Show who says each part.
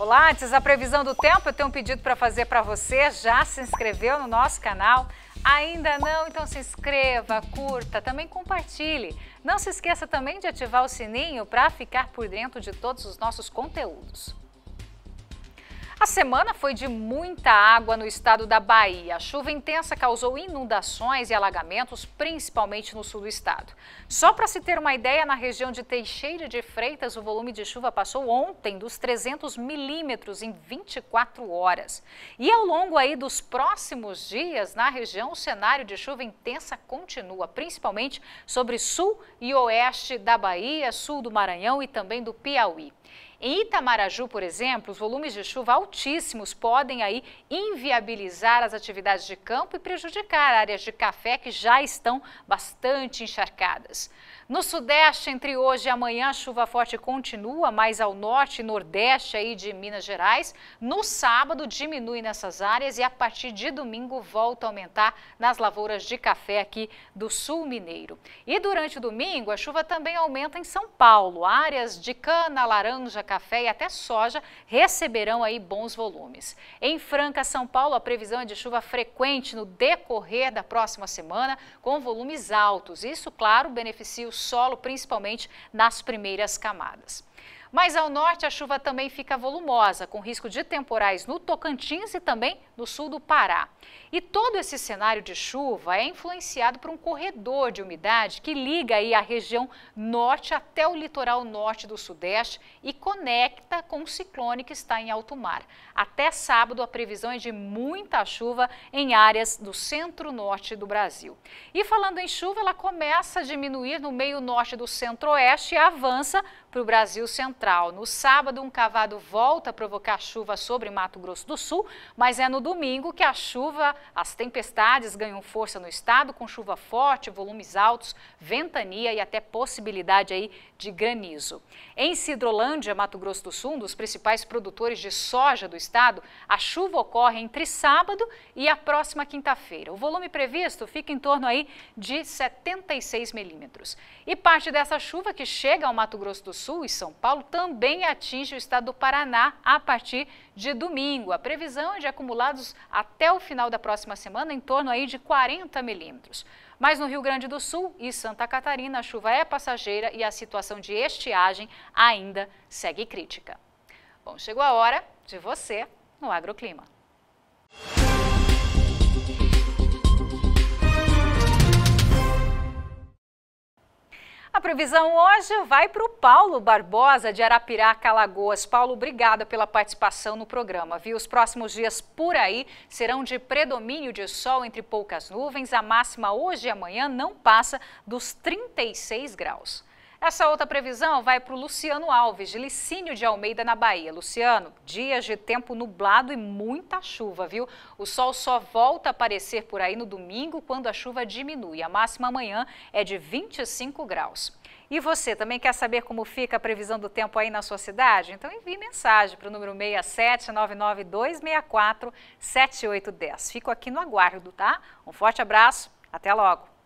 Speaker 1: Olá, antes da previsão do tempo, eu tenho um pedido para fazer para você. Já se inscreveu no nosso canal? Ainda não? Então se inscreva, curta, também compartilhe. Não se esqueça também de ativar o sininho para ficar por dentro de todos os nossos conteúdos. A semana foi de muita água no estado da Bahia. A chuva intensa causou inundações e alagamentos, principalmente no sul do estado. Só para se ter uma ideia, na região de Teixeira de Freitas, o volume de chuva passou ontem dos 300 milímetros em 24 horas. E ao longo aí dos próximos dias, na região, o cenário de chuva intensa continua, principalmente sobre sul e oeste da Bahia, sul do Maranhão e também do Piauí. Em Itamaraju, por exemplo, os volumes de chuva altíssimos podem aí inviabilizar as atividades de campo e prejudicar áreas de café que já estão bastante encharcadas. No sudeste, entre hoje e amanhã, a chuva forte continua, mas ao norte e nordeste aí de Minas Gerais, no sábado diminui nessas áreas e a partir de domingo volta a aumentar nas lavouras de café aqui do sul mineiro. E durante o domingo, a chuva também aumenta em São Paulo, áreas de cana, laranja, café e até soja receberão aí bons volumes. Em Franca, São Paulo, a previsão é de chuva frequente no decorrer da próxima semana, com volumes altos. Isso, claro, beneficia o solo, principalmente nas primeiras camadas. Mas ao norte, a chuva também fica volumosa, com risco de temporais no Tocantins e também no sul do Pará. E todo esse cenário de chuva é influenciado por um corredor de umidade que liga aí a região norte até o litoral norte do sudeste e conecta com o ciclone que está em alto mar. Até sábado, a previsão é de muita chuva em áreas do centro-norte do Brasil. E falando em chuva, ela começa a diminuir no meio norte do centro-oeste e avança para o Brasil Central. No sábado, um cavado volta a provocar chuva sobre Mato Grosso do Sul, mas é no domingo que a chuva, as tempestades ganham força no estado, com chuva forte, volumes altos, ventania e até possibilidade aí de granizo. Em Cidrolândia, Mato Grosso do Sul, um dos principais produtores de soja do estado, a chuva ocorre entre sábado e a próxima quinta-feira. O volume previsto fica em torno aí de 76 milímetros. E parte dessa chuva que chega ao Mato Grosso do Sul Sul e São Paulo também atinge o estado do Paraná a partir de domingo. A previsão é de acumulados até o final da próxima semana em torno aí de 40 milímetros. Mas no Rio Grande do Sul e Santa Catarina, a chuva é passageira e a situação de estiagem ainda segue crítica. Bom, chegou a hora de você no Agroclima. previsão hoje vai para o Paulo Barbosa, de Arapiraca, Lagoas. Paulo, obrigada pela participação no programa. Viu? Os próximos dias por aí serão de predomínio de sol entre poucas nuvens. A máxima hoje e amanhã não passa dos 36 graus. Essa outra previsão vai para o Luciano Alves, de Licínio de Almeida, na Bahia. Luciano, dias de tempo nublado e muita chuva, viu? O sol só volta a aparecer por aí no domingo, quando a chuva diminui. A máxima amanhã é de 25 graus. E você também quer saber como fica a previsão do tempo aí na sua cidade? Então envie mensagem para o número 67992647810. Fico aqui no aguardo, tá? Um forte abraço, até logo!